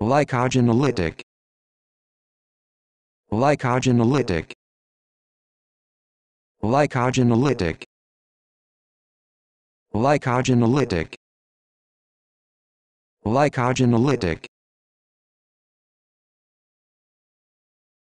Glycogenolytic. Glycogenolytic. Glycogenolytic. Glycogenolytic. Glycogenolytic.